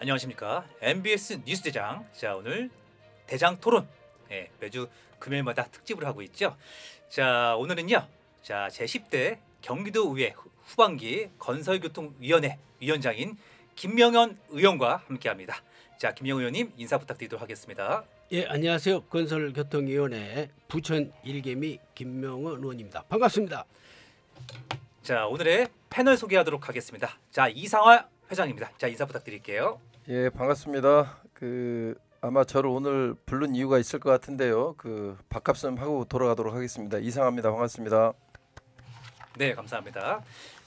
안녕하십니까 MBS 뉴스 대장 자 오늘 대장 토론 예, 매주 금요일마다 특집을 하고 있죠 자 오늘은요 자 제10대 경기도의회 후반기 건설교통위원회 위원장인 김명현 의원과 함께합니다 자 김명현 의원님 인사 부탁드리도록 하겠습니다 예, 안녕하세요. 건설교통위원회 부천 일개미 김명원 의원입니다. 반갑습니다. 자, 오늘의 패널 소개하도록 하겠습니다. 자, 이상화 회장입니다. 자, 인사 부탁드릴게요. 예, 반갑습니다. 그 아마 저를 오늘 부른 이유가 있을 것 같은데요. 그 밥값 좀 하고 돌아가도록 하겠습니다. 이상합니다. 반갑습니다. 네, 감사합니다.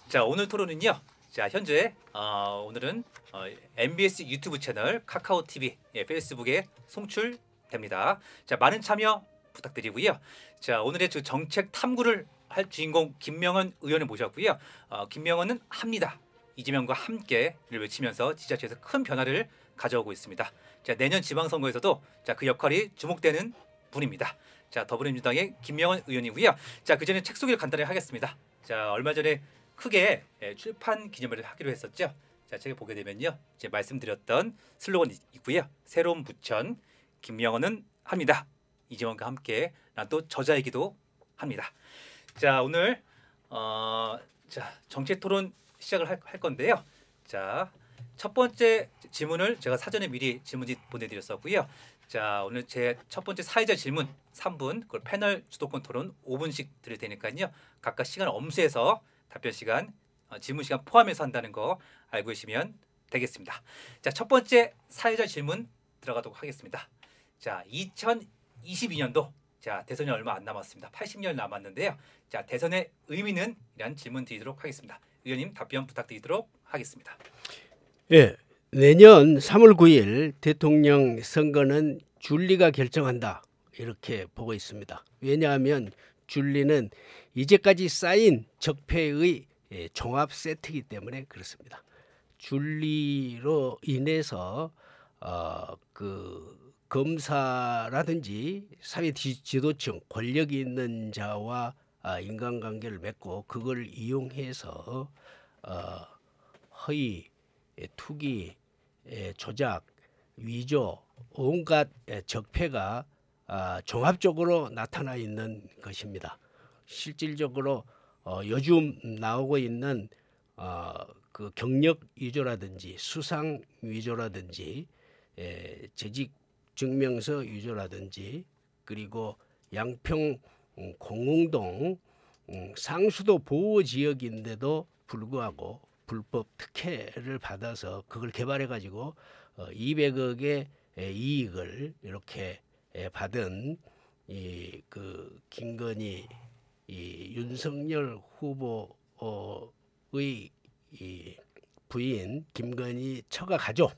자, 오늘 토론은요. 자 현재 어, 오늘은 어, MBS 유튜브 채널 카카오 TV 예, 페이스북에 송출 됩니다. 자 많은 참여 부탁드리고요. 자 오늘의 그 정책 탐구를 할 주인공 김명은 의원을 모셨고요. 어, 김명은은 합니다. 이재명과 함께를 외치면서 지자체에서 큰 변화를 가져오고 있습니다. 자 내년 지방선거에서도 자그 역할이 주목되는 분입니다. 자 더불어민주당의 김명은 의원이고요. 자그 전에 책 소개를 간단히 하겠습니다. 자 얼마 전에 크게 예, 출판 기념회를 하기로 했었죠. 자 책을 보게 되면요, 이제 말씀드렸던 슬로건이 있고요. 새로운 부천 김명원은 합니다. 이재원과 함께 또 저자이기도 합니다. 자 오늘 어, 자 정치 토론 시작을 할, 할 건데요. 자첫 번째 질문을 제가 사전에 미리 질문지 보내드렸었고요. 자 오늘 제 첫 번째 사회자 질문 3분 그걸 패널 주도권 토론 5분씩 드릴 테니까요. 각각 시간 엄수해서 답변 시간 어, 질문 시간 포함해서 한다는 거 알고 계시면 되겠습니다. 자첫 번째 사회자 질문 들어가도록 하겠습니다. 자, 2022년도 자, 대선이 얼마 안 남았습니다. 80년 남았는데요. 자, 대선의 의미는 이런 질문 드리도록 하겠습니다. 의원님 답변 부탁드리도록 하겠습니다. 예. 내년 3월 9일 대통령 선거는 줄리가 결정한다. 이렇게 보고 있습니다. 왜냐하면 줄리는 이제까지 쌓인 적폐의 예, 종합 세트이기 때문에 그렇습니다. 줄리로 인해서 어, 그 검사라든지 사회 지도층 권력이 있는 자와 아, 인간관계를 맺고 그걸 이용해서 어, 허위, 예, 투기, 예, 조작, 위조, 온갖 예, 적폐가 아, 종합적으로 나타나 있는 것입니다. 실질적으로 어, 요즘 나오고 있는 어, 그 경력 위조라든지 수상 위조라든지 재직 증명서 유조라든지 그리고 양평 음, 공흥동 음, 상수도 보호 지역인데도 불구하고 불법 특혜를 받아서 그걸 개발해 가지고 200억의 어, 이익을 이렇게 받은 이 그 김건희 이 윤석열 후보의 이 부인 김건희 처가 가족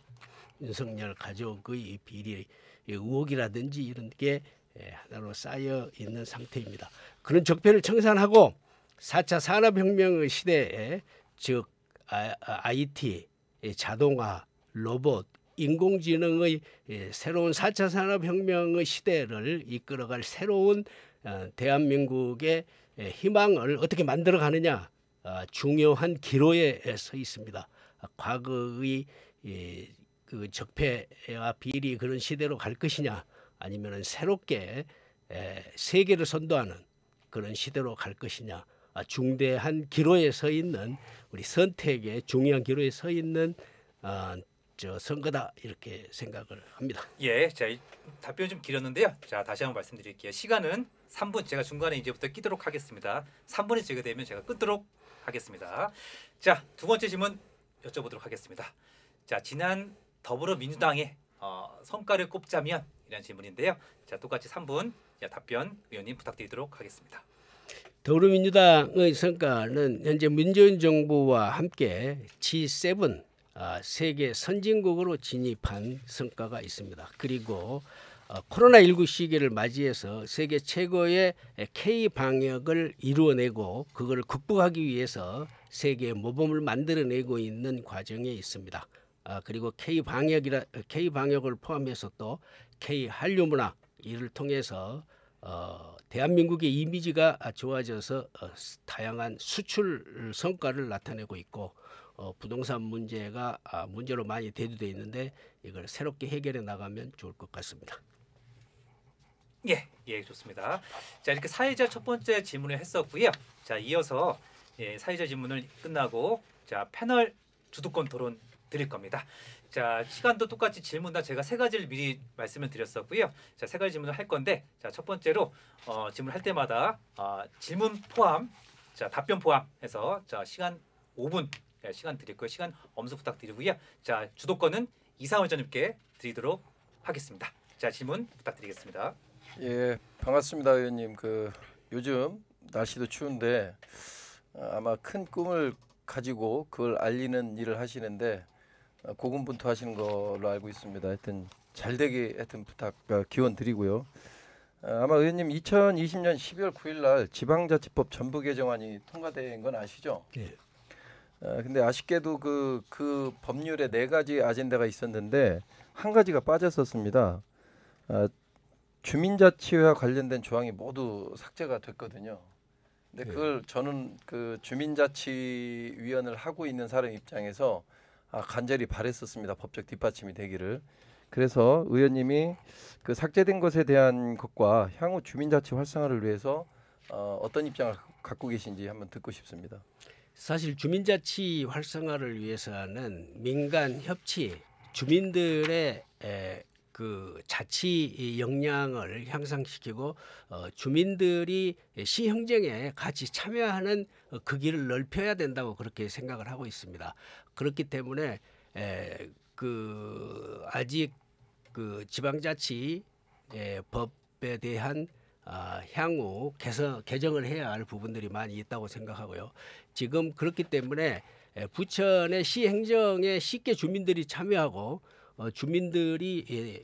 윤석열 가족의 비리 의혹이라든지 이런 게 예, 하나로 쌓여 있는 상태입니다. 그런 적폐를 청산하고 4차 산업혁명 시대에 즉 IT, 아, 아, 자동화, 로봇, 인공지능의 예, 새로운 4차 산업혁명의 시대를 이끌어갈 새로운 어, 대한민국의 예, 희망을 어떻게 만들어가느냐 어, 중요한 기로에 서 있습니다. 과거의 그 적폐와 비리 그런 시대로 갈 것이냐 아니면은 새롭게 에, 세계를 선도하는 그런 시대로 갈 것이냐 아, 중대한 기로에 서 있는 우리 선택의 중요한 기로에 서 있는 어, 저 선거다 이렇게 생각을 합니다. 예, 자 답변 좀 길었는데요. 자 다시 한번 말씀드릴게요. 시간은 3분 제가 중간에 이제부터 끼도록 하겠습니다. 3분이 제거되면 제가 끊도록 하겠습니다. 자두 번째 질문 여쭤보도록 하겠습니다. 자 지난 더불어민주당의 어, 성과를 꼽자면 이런 질문인데요. 자 똑같이 3분 답변 의원님 부탁드리도록 하겠습니다. 더불어민주당의 성과는 현재 문재인 정부와 함께 G7 어, 아, 세계 선진국으로 진입한 성과가 있습니다. 그리고 어, 코로나19 시기를 맞이해서 세계 최고의 K 방역을 이루어내고 그걸 극복하기 위해서 세계 모범을 만들어내고 있는 과정에 있습니다. 아, 그리고 K 방역이라 K 방역을 포함해서 또 K 한류 문화 이를 통해서 어, 대한민국의 이미지가 좋아져서 어, 다양한 수출 성과를 나타내고 있고 어, 부동산 문제가 아, 문제로 많이 대두돼 있는데 이걸 새롭게 해결해 나가면 좋을 것 같습니다. 예, 예, 좋습니다. 자 이렇게 사회자 첫 번째 질문을 했었고요. 자 이어서 예, 사회자 질문을 끝나고 자 패널 주도권 토론 드릴 겁니다. 자 시간도 똑같이 질문 다 제가 세 가지를 미리 말씀을 드렸었고요. 자세 가지 질문을 할 건데 자첫 번째로 어, 질문할 때마다 어, 질문 포함 자 답변 포함해서 자 시간 5분 자, 예, 시간 드릴고요. 시간 엄수 부탁드리고요. 자 주도권은 이상원 전님께 드리도록 하겠습니다. 자 질문 부탁드리겠습니다. 예 반갑습니다 의원님. 그 요즘 날씨도 추운데 아, 아마 큰 꿈을 가지고 그걸 알리는 일을 하시는데 고군분투하시는 걸로 알고 있습니다. 하여튼 잘 되게 하여튼 부탁 어, 기원 드리고요. 어, 아마 의원님 2020년 12월 9일 날 지방자치법 전부 개정안이 통과된 건 아시죠? 예. 어, 근데 아쉽게도 그, 그 법률에 네 가지 아젠다가 있었는데 한 가지가 빠졌었습니다. 주민자치와 관련된 조항이 모두 삭제가 됐거든요. 근데 예. 그걸 저는 그 주민자치위원을 하고 있는 사람 입장에서 아, 간절히 바랬었습니다. 법적 뒷받침이 되기를. 그래서 의원님이 그 삭제된 것에 대한 것과 향후 주민자치 활성화를 위해서 어, 어떤 입장을 갖고 계신지 한번 듣고 싶습니다. 사실 주민자치 활성화를 위해서는 민간 협치, 주민들의 에, 그 자치 역량을 향상시키고 어, 주민들이 시행정에 같이 참여하는 어, 그 길을 넓혀야 된다고 그렇게 생각을 하고 있습니다. 그렇기 때문에 에, 그 아직 그 지방자치 예, 법에 대한 아, 향후 개서, 개정을 해야 할 부분들이 많이 있다고 생각하고요. 지금 그렇기 때문에 부천의 시행정에 쉽게 주민들이 참여하고 어, 주민들이 예,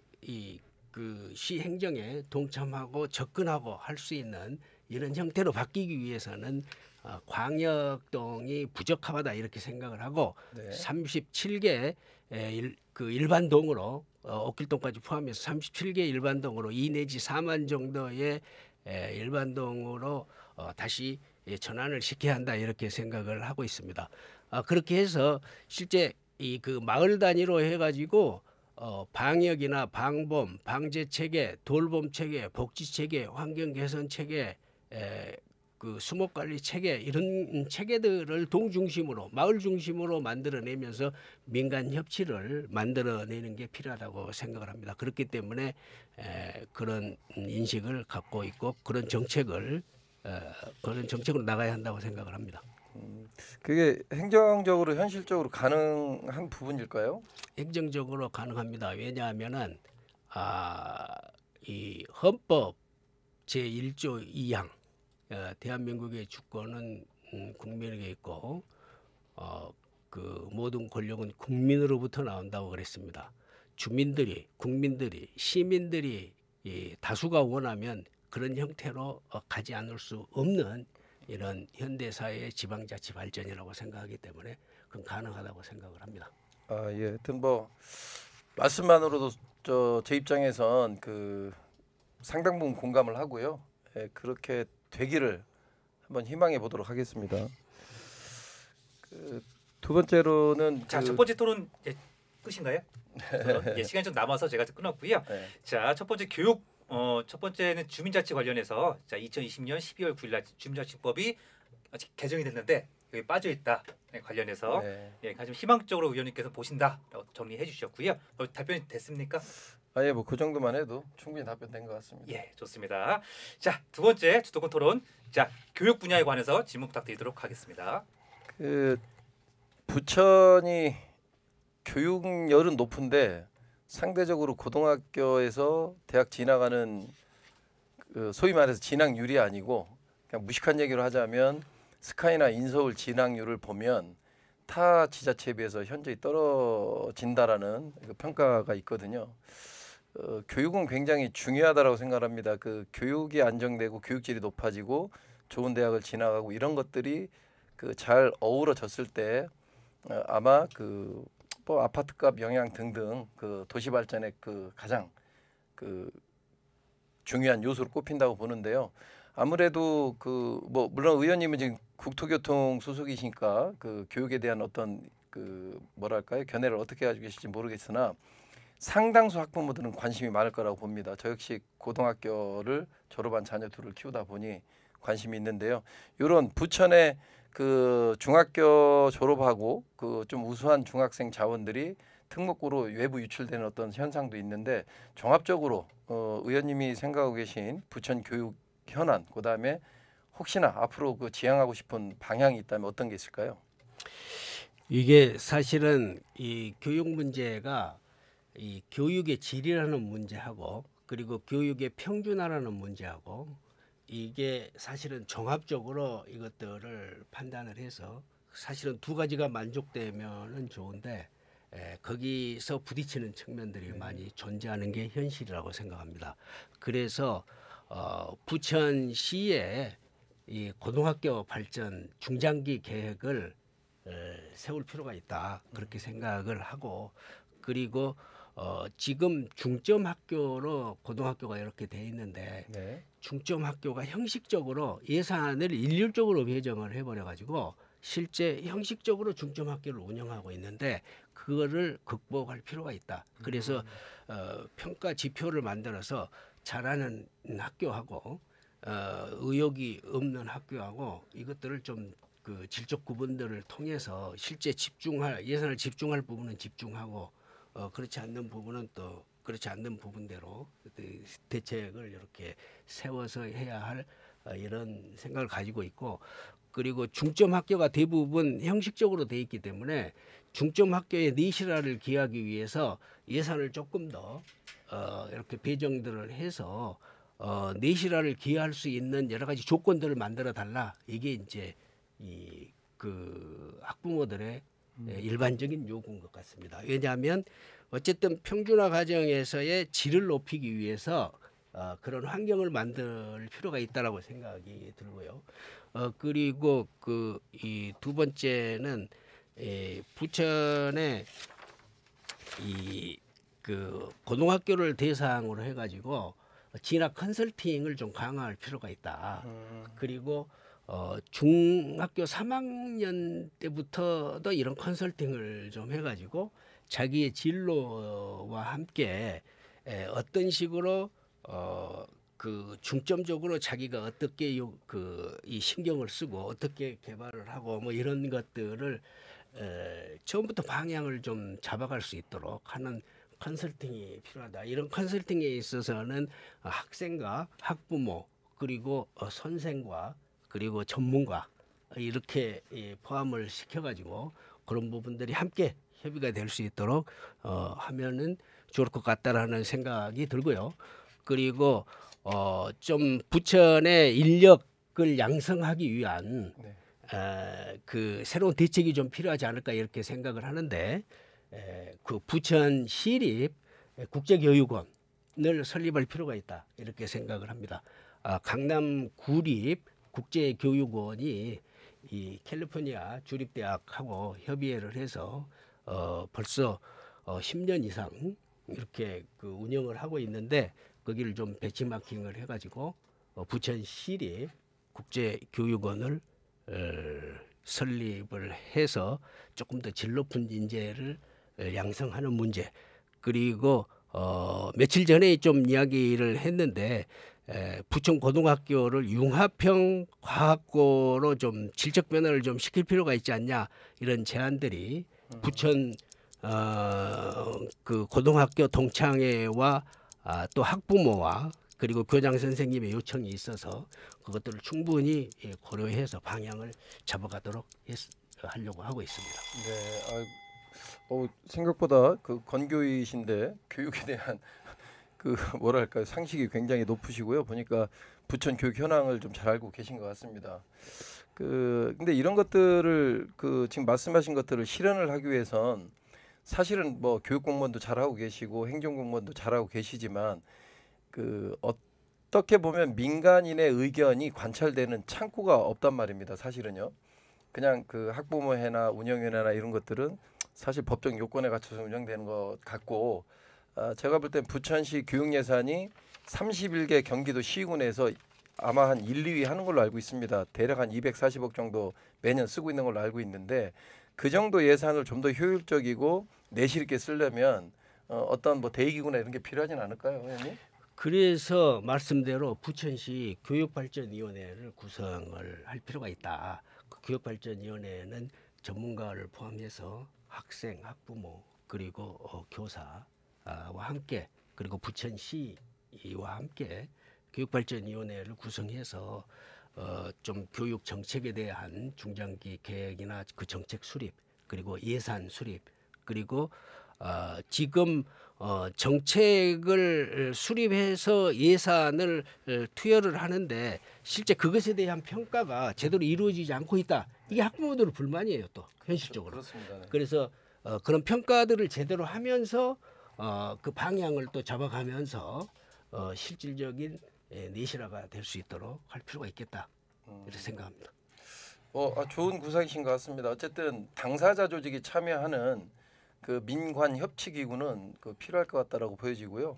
이그 시행정에 동참하고 접근하고 할 수 있는 이런 형태로 바뀌기 위해서는 어, 광역동이 부적합하다 이렇게 생각을 하고 네. 37개 에, 예, 일, 그 일반 동으로 어, 옥길동까지 포함해서 37개 일반 동으로 이 내지 4만 정도의 에, 예, 일반 동으로 어, 다시 예, 전환을 시켜야 한다 이렇게 생각을 하고 있습니다. 아, 그렇게 해서 실제 이그 마을 단위로 해가지고 어, 방역이나 방범, 방제 체계, 돌봄 체계, 복지 체계, 환경 개선 체계, 에, 그 수목 관리 체계 이런 체계들을 동중심으로 마을 중심으로 만들어내면서 민간 협치를 만들어내는 게 필요하다고 생각을 합니다. 그렇기 때문에 에, 그런 인식을 갖고 있고 그런 정책을 에, 어, 그런 정책으로 나가야 한다고 생각을 합니다. 음, 그게 행정적으로 현실적으로 가능한 부분일까요? 행정적으로 가능합니다. 왜냐하면은 아, 이 헌법 제1조 2항 어, 대한민국의 주권은 음, 국민에게 있고 어, 그 모든 권력은 국민으로부터 나온다고 그랬습니다. 주민들이 국민들이 시민들이 이 다수가 원하면 그런 형태로 어, 가지 않을 수 없는 이런 현대사회의 지방자치 발전이라고 생각하기 때문에 그건 가능하다고 생각을 합니다. 아 예, 하여뭐 말씀만으로도 저 제 입장에선 그 상당 부분 공감을 하고요. 예, 그렇게 되기를 한번 희망해 보도록 하겠습니다. 그두 번째로는 자첫 그 번째 토론 끝인가요? 예, 시간좀 남아서 제가 끊었고요. 네. 자첫 번째 교육 어, 첫 번째는 주민자치 관련해서 자 2020년 12월 9일날 주민자치법이 아직 개정이 됐는데 여기 빠져 있다 네, 관련해서 네. 예, 가장 희망적으로 의원님께서 보신다라고 정리해 주셨고요. 어, 답변이 됐습니까? 아예 뭐 그 정도만 해도 충분히 답변된 것 같습니다. 예, 좋습니다. 자 두 번째 주도권 토론 자 교육 분야에 관해서 질문 부탁드리도록 하겠습니다. 그 부천이 교육열은 높은데 상대적으로 고등학교에서 대학 진학하는 그 소위 말해서 진학률이 아니고 그냥 무식한 얘기로 하자면 스카이나 인서울 진학률을 보면 타 지자체에 비해서 현저히 떨어진다라는 그 평가가 있거든요. 어, 교육은 굉장히 중요하다라고 생각합니다. 그 교육이 안정되고 교육질이 높아지고 좋은 대학을 진학하고 이런 것들이 그잘 어우러졌을 때 어, 아마 그수 뭐 아파트값 영향 등등 그 도시 발전의 그 가장 그 중요한 요소로 꼽힌다고 보는데요. 아무래도 그 뭐 물론 의원님은 지금 국토교통 소속이시니까 그 교육에 대한 어떤 그 뭐랄까요 견해를 어떻게 가지고 계실지 모르겠으나 상당수 학부모들은 관심이 많을 거라고 봅니다. 저 역시 고등학교를 졸업한 자녀 둘을 키우다 보니 관심이 있는데요. 이런 부천의 그 중학교 졸업하고 그 좀 우수한 중학생 자원들이 특목고로 외부 유출되는 어떤 현상도 있는데 종합적으로 어, 의원님이 생각하고 계신 부천 교육 현안 그다음에 혹시나 앞으로 그 지향하고 싶은 방향이 있다면 어떤 게 있을까요? 이게 사실은 이 교육 문제가 이 교육의 질이라는 문제하고 그리고 교육의 평준화라는 문제하고 이게 사실은 종합적으로 이것들을 판단을 해서 사실은 두 가지가 만족되면은 좋은데 에, 거기서 부딪히는 측면들이 네. 많이 존재하는 게 현실이라고 생각합니다. 그래서 어, 부천시의 이 고등학교 발전 중장기 계획을 에, 세울 필요가 있다 그렇게 음. 생각을 하고 그리고 어, 지금 중점 학교로 고등학교가 이렇게 돼 있는데 네. 중점 학교가 형식적으로 예산을 일률적으로 배정을 해버려 가지고 실제 형식적으로 중점 학교를 운영하고 있는데 그거를 극복할 필요가 있다. 그래서 음. 어, 평가 지표를 만들어서 잘하는 학교하고 어, 의욕이 없는 학교하고 이것들을 좀 그 질적 구분들을 통해서 실제 집중할 예산을 집중할 부분은 집중하고 어, 그렇지 않는 부분은 또 그렇지 않는 부분대로 그 대책을 이렇게 세워서 해야 할 어, 이런 생각을 가지고 있고 그리고 중점 학교가 대부분 형식적으로 돼 있기 때문에 중점 학교의 내실화를 기하기 위해서 예산을 조금 더 어, 이렇게 배정들을 해서 어, 내실화를 기할 수 있는 여러 가지 조건들을 만들어 달라 이게 이제 이 그 학부모들의 음. 예, 일반적인 요구인 것 같습니다. 왜냐하면 어쨌든 평준화 과정에서의 질을 높이기 위해서 어, 그런 환경을 만들 필요가 있다라고 생각이 들고요. 어, 그리고 그이두 번째는 에, 예, 부천에 이그 고등학교를 대상으로 해가지고 진학 컨설팅을 좀 강화할 필요가 있다. 음. 그리고 어, 중학교 3학년 때부터도 이런 컨설팅을 좀 해가지고 자기의 진로와 함께 에, 어떤 식으로 어, 그 중점적으로 자기가 어떻게 요, 그이 신경을 쓰고 어떻게 개발을 하고 뭐 이런 것들을 에, 처음부터 방향을 좀 잡아갈 수 있도록 하는 컨설팅이 필요하다. 이런 컨설팅에 있어서는 학생과 학부모 그리고 어, 선생과 그리고 전문가 이렇게 예, 포함을 시켜가지고 그런 부분들이 함께 협의가 될 수 있도록 어, 하면은 좋을 것 같다라는 생각이 들고요. 그리고 어, 좀 부천의 인력을 양성하기 위한 네. 에, 아, 그 새로운 대책이 좀 필요하지 않을까 이렇게 생각을 하는데 에, 그 부천 시립 국제교육원을 설립할 필요가 있다 이렇게 생각을 합니다. 아, 강남 구립 국제교육원이 이 캘리포니아 주립대학하고 협의회를 해서 어 벌써 어 10년 이상 이렇게 그 운영을 하고 있는데 거기를 좀 배치마킹을 해가지고 어 부천시리 국제교육원을 어, 설립을 해서 조금 더 질 높은 인재를 양성하는 문제 그리고 어, 며칠 전에 좀 이야기를 했는데 에, 부천 고등학교를 융합형 과학고로 좀 질적 변화를 좀 시킬 필요가 있지 않냐 이런 제안들이 부천 어, 그 고등학교 동창회와 아, 또 학부모와 그리고 교장 선생님의 요청이 있어서 그것들을 충분히 예, 고려해서 방향을 잡아가도록 했, 하려고 하고 있습니다. 네. 어... 어, 생각보다 그 건교이신데 교육에 대한 그 뭐랄까 상식이 굉장히 높으시고요. 보니까 부천 교육 현황을 좀 잘 알고 계신 것 같습니다. 그 근데 이런 것들을 그 지금 말씀하신 것들을 실현을 하기 위해선 사실은 뭐 교육 공무원도 잘하고 계시고 행정 공무원도 잘하고 계시지만 그 어떻게 보면 민간인의 의견이 관찰되는 창구가 없단 말입니다. 사실은요. 그냥 그 학부모회나 운영위원회나 이런 것들은 사실 법적 요건에 갖춰서 운영되는 것 같고 어, 제가 볼 땐 부천시 교육 예산이 31개 경기도 시군에서 아마 한 1, 2위 하는 걸로 알고 있습니다. 대략 한 240억 정도 매년 쓰고 있는 걸로 알고 있는데 그 정도 예산을 좀 더 효율적이고 내실 있게 쓰려면 어, 어떤 뭐 대기구나 이런 게 필요하진 않을까요, 회원님? 그래서 말씀대로 부천시 교육발전위원회를 구성을 할 필요가 있다. 그 교육발전위원회는 전문가를 포함해서 학생, 학부모 그리고 어, 교사와 함께 그리고 부천시와 함께 교육발전위원회를 구성해서 어, 좀 교육 정책에 대한 중장기 계획이나 그 정책 수립 그리고 예산 수립 그리고 어, 지금 어, 정책을 수립해서 예산을 어, 투여를 하는데 실제 그것에 대한 평가가 제대로 이루어지지 않고 있다. 이게 학부모들 불만이에요 또 현실적으로. 그렇습니다. 네. 그래서 어, 그런 평가들을 제대로 하면서 어, 그 방향을 또 잡아가면서 어, 실질적인 예, 내실화가 될 수 있도록 할 필요가 있겠다 음. 이렇게 생각합니다. 어, 아, 좋은 구상이신 것 같습니다. 어쨌든 당사자 조직이 참여하는 그 민관 협치 기구는 그 필요할 것 같다라고 보여지고요.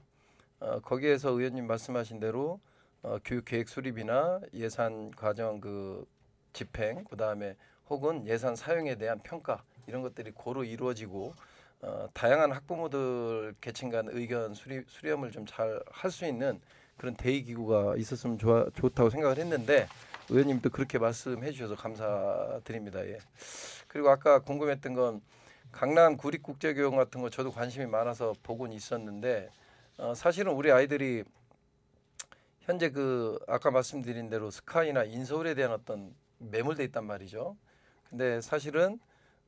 어, 거기에서 의원님 말씀하신 대로 어, 교육 계획 수립이나 예산 과정 그 집행 그다음에 혹은 예산 사용에 대한 평가 이런 것들이 고루 이루어지고 어, 다양한 학부모들 계층 간 의견 수리, 수렴을 좀 잘 할 수 있는 그런 대의 기구가 있었으면 좋아, 좋다고 생각을 했는데 의원님도 그렇게 말씀해 주셔서 감사드립니다. 예. 그리고 아까 궁금했던 건 강남 구립국제교육 같은 거 저도 관심이 많아서 보곤 있었는데 어, 사실은 우리 아이들이 현재 그 아까 말씀드린 대로 스카이나 인서울에 대한 어떤 매몰돼 있단 말이죠. 근데 사실은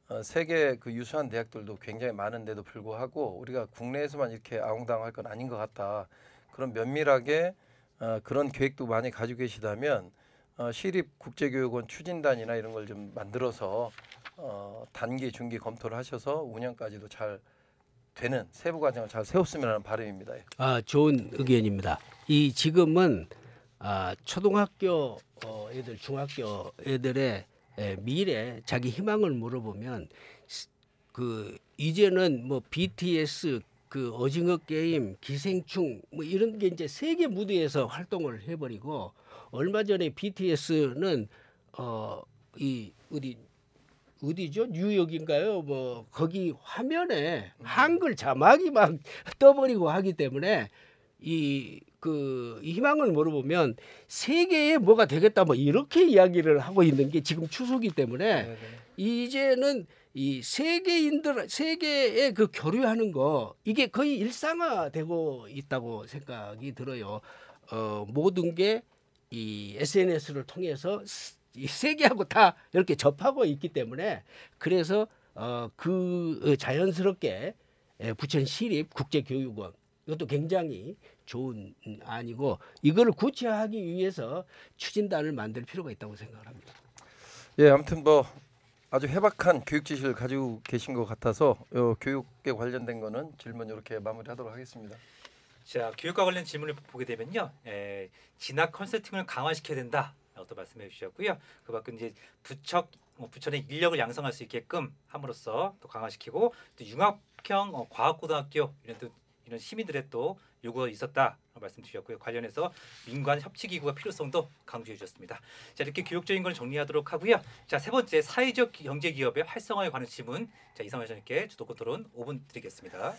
어, 세계 그 유수한 대학들도 굉장히 많은데도 불구하고 우리가 국내에서만 이렇게 아웅당할건 아닌 것 같다. 그런 면밀하게 어, 그런 계획도 많이 가지고 계시다면 어, 시립 국제교육원 추진단이나 이런 걸 좀 만들어서 어, 단기 중기 검토를 하셔서 운영까지도 잘 되는 세부 과정을 잘 세웠으면 하는 바람입니다. 아 좋은 의견입니다. 이 지금은 아, 초등학교 어, 애들 중학교 애들의 에, 미래 자기 희망을 물어보면 그 이제는 뭐 BTS 그 오징어 게임 기생충 뭐 이런 게 이제 세계 무대에서 활동을 해버리고 얼마 전에 BTS는 어 이 우리 어디죠? 뉴욕인가요? 뭐 거기 화면에 음. 한글 자막이 막 떠버리고 하기 때문에 이그 희망을 물어보면 세계에 뭐가 되겠다 뭐 이렇게 이야기를 하고 있는 게 지금 추수기 때문에 이제는 이 세계인들 세계에 그 교류하는 거 이게 거의 일상화되고 있다고 생각이 들어요. 어 모든 게 이 SNS를 통해서 이 세계하고 다 이렇게 접하고 있기 때문에 그래서 어, 그 어, 자연스럽게 예, 부천 시립 국제교육원 이것도 굉장히 좋은 음, 아니고 이거를 구체화하기 위해서 추진단을 만들 필요가 있다고 생각을 합니다. 예, 아무튼 뭐 아주 해박한 교육 지식을 가지고 계신 것 같아서 요 교육에 관련된 거는 질문 이렇게 마무리하도록 하겠습니다. 자, 교육과 관련 질문을 보게 되면요, 에, 예, 진학 컨설팅을 강화시켜야 된다. 또 말씀해 주셨고요. 그밖에 이제 부처 뭐 부천의 인력을 양성할 수 있게끔 함으로써 또 강화시키고 또 융합형 어, 과학고등학교 이런 또 이런 시민들의 또 요구가 있었다 말씀 주셨고요. 관련해서 민관 협치 기구가 필요성도 강조해 주셨습니다. 자 이렇게 교육적인 걸 정리하도록 하고요. 자세 번째 사회적 경제 기업의 활성화에 관한 질문 자 이상화 선생님께 주도권 토론 5분 드리겠습니다.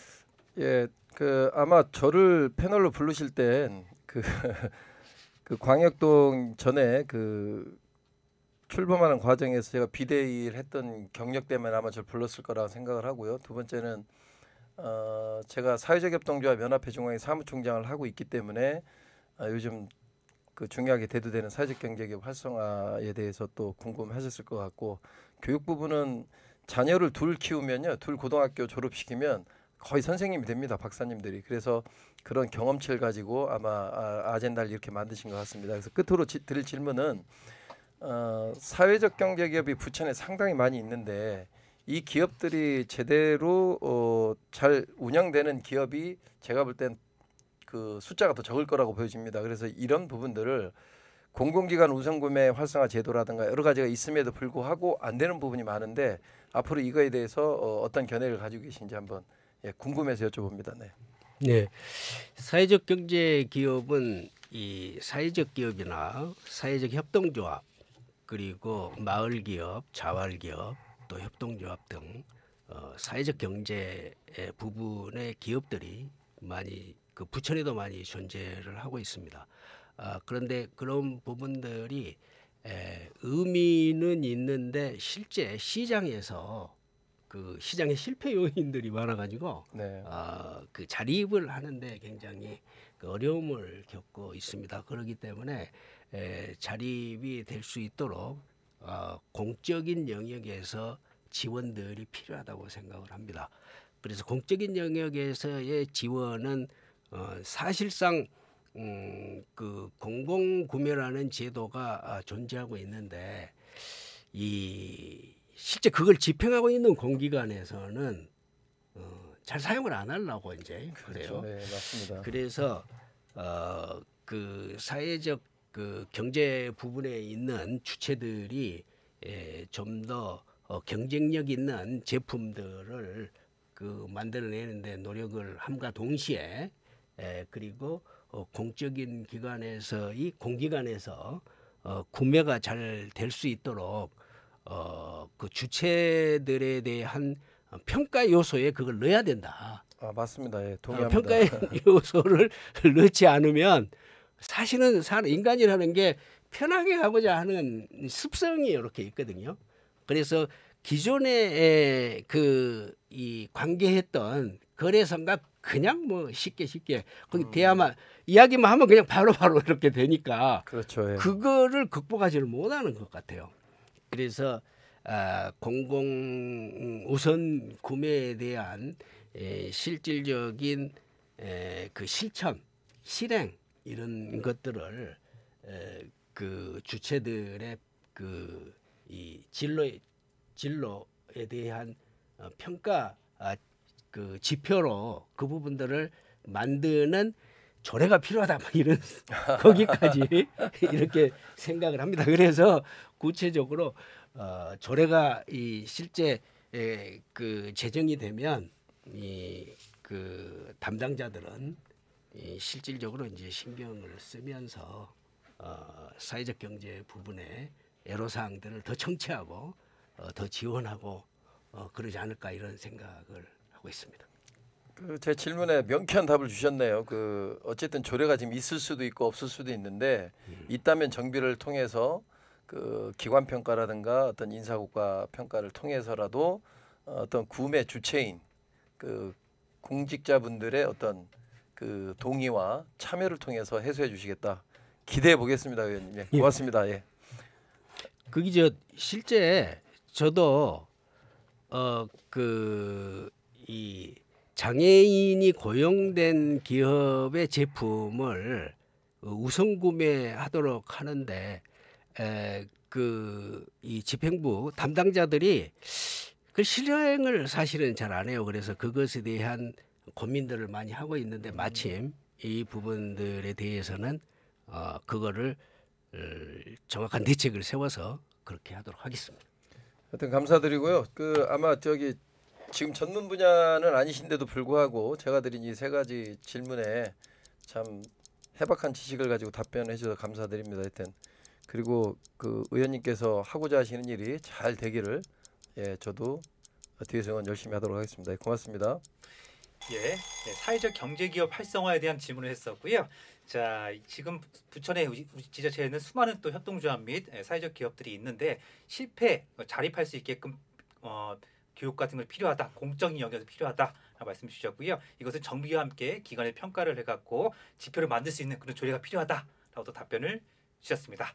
예, 그 아마 저를 패널로 부르실 때그 그 광역동 전에 그 출범하는 과정에서 제가 비대위를 했던 경력 때문에 아마 저를 불렀을 거라고 생각을 하고요. 두 번째는 어 제가 사회적 협동조합 연합회 중앙회 사무총장을 하고 있기 때문에 어, 요즘 그 중요하게 대두되는 사회적 경제기업 활성화에 대해서 또 궁금하셨을 것 같고 교육 부분은 자녀를 둘 키우면요, 둘 고등학교 졸업시키면 거의 선생님이 됩니다, 박사님들이. 그래서 그런 경험치를 가지고 아마 아, 아젠다를 이렇게 만드신 것 같습니다. 그래서 끝으로 지, 드릴 질문은 어, 사회적 경제 기업이 부천에 상당히 많이 있는데 이 기업들이 제대로 어, 잘 운영되는 기업이 제가 볼땐그 숫자가 더 적을 거라고 보여집니다. 그래서 이런 부분들을 공공기관 우선구매 활성화 제도라든가 여러 가지가 있음에도 불구하고 안 되는 부분이 많은데 앞으로 이거에 대해서 어, 어떤 견해를 가지고 계신지 한번 예, 궁금해서 여쭤봅니다. 네. 네. 사회적 경제 기업은 이 사회적 기업이나 사회적 협동조합 그리고 마을 기업, 자활 기업, 또 협동조합 등 어, 사회적 경제 의 부분의 기업들이 많이 그 부천에도 많이 존재를 하고 있습니다. 아, 그런데 그런 부분들이 에, 의미는 있는데 실제 시장에서 그 시장의 실패 요인들이 많아가지고 네. 어, 그 자립을 하는데 굉장히 그 어려움을 겪고 있습니다. 그러기 때문에 에, 자립이 될 수 있도록 어, 공적인 영역에서 지원들이 필요하다고 생각을 합니다. 그래서 공적인 영역에서의 지원은 어, 사실상 음, 그 공공구매라는 제도가 아, 존재하고 있는데 이 실제 그걸 집행하고 있는 공기관에서는 어, 잘 사용을 안 하려고 이제 그래요. 그렇죠. 네, 맞습니다. 그래서 어, 그 사회적 그 경제 부분에 있는 주체들이 예, 좀더 어, 경쟁력 있는 제품들을 그 만들어내는데 노력을 함과 동시에 예, 그리고 어, 공적인 기관에서이 공기관에서 어, 구매가 잘 될 수 있도록 어, 그 주체들에 대한 평가 요소에 그걸 넣어야 된다. 아 맞습니다. 예, 어, 동의합니다. 평가 요소를 넣지 않으면 사실은 사람 인간이라는 게 편하게 가고자 하는 습성이 이렇게 있거든요. 그래서 기존에 그이 관계했던 거래선과 그냥 뭐 쉽게 쉽게 그냥 음. 대야만 이야기만 하면 그냥 바로바로 바로 이렇게 되니까 그렇죠, 예. 그거를 극복하지를 못하는 것 같아요. 그래서 아, 공공 우선 구매에 대한 에, 실질적인 에, 그 실천, 실행 이런 것들을 에, 그 주체들의 그이 진로 진로에 대한 어, 평가 아, 그 지표로 그 부분들을 만드는 조례가 필요하다 막 이런 거기까지 이렇게 생각을 합니다. 그래서 구체적으로 어, 조례가 이 실제 에, 그 제정이 되면 이 그 담당자들은 이 실질적으로 이제 신경을 쓰면서 어, 사회적 경제 부분에 애로사항들을 더 청취하고 어, 더 지원하고 어, 그러지 않을까 이런 생각을 하고 있습니다. 그제 질문에 명쾌한 답을 주셨네요. 그 어쨌든 조례가 지금 있을 수도 있고 없을 수도 있는데 예. 있다면 정비를 통해서 그 기관 평가라든가 어떤 인사고과 평가를 통해서라도 어떤 구매 주체인 그 공직자분들의 어떤 그 동의와 참여를 통해서 해소해 주시겠다 기대해 보겠습니다, 의원님. 예, 예. 고맙습니다. 예. 그게 저 실제 저도 어그이 장애인이 고용된 기업의 제품을 어, 우선 구매하도록 하는데 그 이 집행부 담당자들이 그 실행을 사실은 잘 안 해요. 그래서 그것에 대한 고민들을 많이 하고 있는데 마침 이 부분들에 대해서는 어 그거를 어, 정확한 대책을 세워서 그렇게 하도록 하겠습니다. 하여튼 감사드리고요. 그 아마 저기 지금 전문 분야는 아니신데도 불구하고 제가 드린 이 세 가지 질문에 참 해박한 지식을 가지고 답변해 주셔서 감사드립니다. 하여튼 그리고 그 의원님께서 하고자 하시는 일이 잘 되기를 예 저도 뒤에서 응원 열심히 하도록 하겠습니다. 예, 고맙습니다. 예, 네, 사회적 경제 기업 활성화에 대한 질문을 했었고요. 자, 지금 부천의 지자체에는 수많은 또 협동조합 및 예, 사회적 기업들이 있는데 실패 어, 자립할 수 있게끔 어, 교육 같은 걸 필요하다, 공적인 영역에서 필요하다 말씀 주셨고요. 이것은 정비와 함께 기관의 평가를 해갖고 지표를 만들 수 있는 그런 조례가 필요하다라고 또 답변을 주셨습니다.